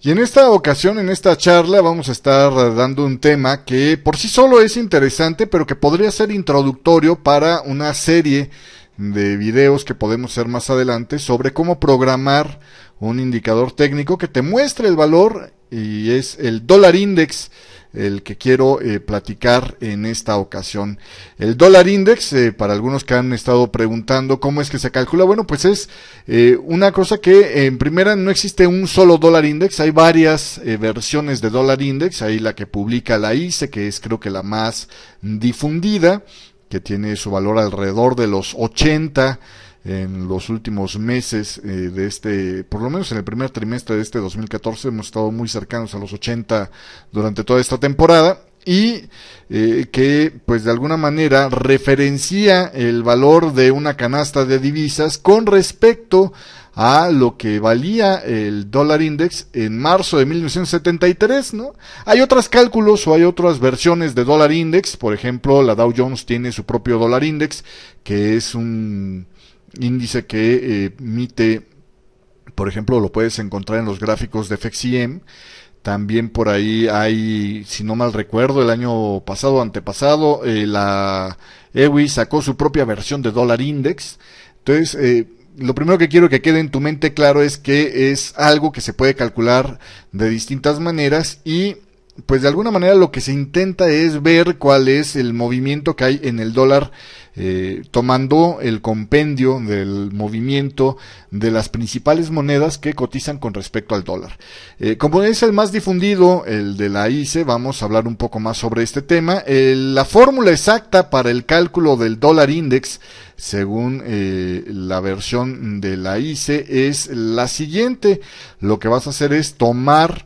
Y en esta ocasión, en esta charla, vamos a estar dando un tema que por sí solo es interesante, pero que podría ser introductorio para una serie de videos que podemos hacer más adelante sobre cómo programar un indicador técnico que te muestre el valor y es el dólar index el que quiero eh, platicar en esta ocasión. El dólar index, eh, para algunos que han estado preguntando cómo es que se calcula, bueno, pues es eh, una cosa que en primera no existe un solo dólar index, hay varias versiones de dólar index, hay la que publica la ICE, que es creo que la más difundida, que tiene su valor alrededor de los 80 en los últimos meses eh, de este, por lo menos en el primer trimestre de este 2014, hemos estado muy cercanos a los 80 durante toda esta temporada y eh, que pues de alguna manera referencia el valor de una canasta de divisas con respecto a lo que valía el dólar index en marzo de 1973, ¿no? Hay otros cálculos o hay otras versiones de dólar index, por ejemplo, la Dow Jones tiene su propio dólar index, que es un índice que emite, eh, por ejemplo, lo puedes encontrar en los gráficos de FXCM, También por ahí hay, si no mal recuerdo, el año pasado, antepasado, eh, la EWI sacó su propia versión de dólar Index. Entonces, eh, lo primero que quiero que quede en tu mente claro es que es algo que se puede calcular de distintas maneras y pues de alguna manera lo que se intenta es ver cuál es el movimiento que hay en el dólar, eh, tomando el compendio del movimiento de las principales monedas que cotizan con respecto al dólar. Eh, como es el más difundido, el de la ICE, vamos a hablar un poco más sobre este tema. la fórmula exacta para el cálculo del dólar index, según eh, la versión de la ICE, es la siguiente. Lo que vas a hacer es tomar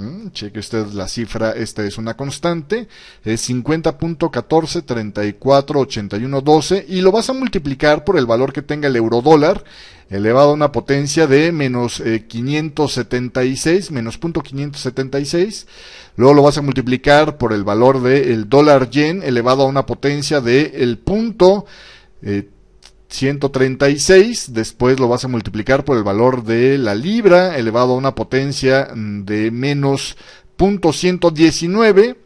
Mm, cheque usted la cifra, esta es una constante, es 50.14348112, y lo vas a multiplicar por el valor que tenga el euro dólar elevado a una potencia de menos 576, eh, menos punto 576. Luego lo vas a multiplicar por el valor del dólar yen elevado a una potencia de el punto eh, 136, después lo vas a multiplicar por el valor de la libra elevado a una potencia de menos 0.119,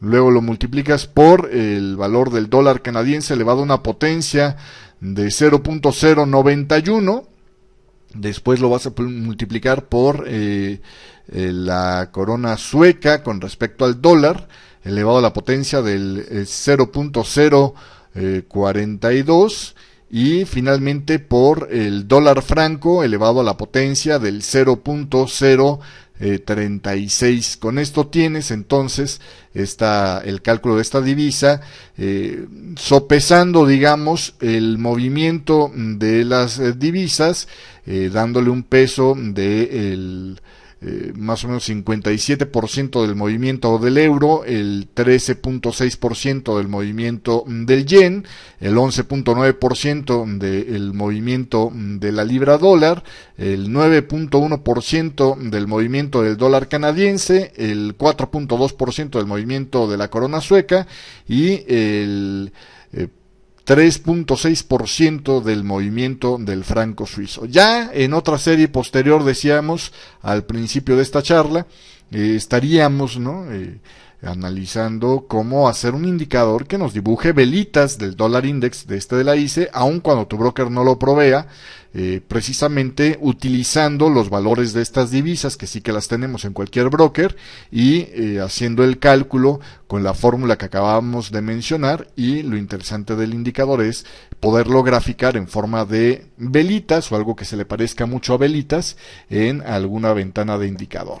luego lo multiplicas por el valor del dólar canadiense elevado a una potencia de 0.091, después lo vas a multiplicar por eh, eh, la corona sueca con respecto al dólar elevado a la potencia del 0.042, eh, y finalmente por el dólar franco elevado a la potencia del 0.036. Con esto tienes entonces el cálculo de esta divisa, eh, sopesando, digamos, el movimiento de las divisas, eh, dándole un peso del... De eh, más o menos 57% del movimiento del euro, el 13.6% del movimiento del yen, el 11.9% del movimiento de la libra dólar, el 9.1% del movimiento del dólar canadiense, el 4.2% del movimiento de la corona sueca y el eh, 3.6% del movimiento del franco suizo. Ya en otra serie posterior decíamos al principio de esta charla, eh, estaríamos ¿no? Eh, analizando cómo hacer un indicador que nos dibuje velitas del dólar index de este de la ICE, aun cuando tu broker no lo provea, eh, precisamente utilizando los valores de estas divisas, que sí que las tenemos en cualquier broker, y eh, haciendo el cálculo con la fórmula que acabamos de mencionar, y lo interesante del indicador es poderlo graficar en forma de velitas o algo que se le parezca mucho a velitas en alguna ventana de indicador.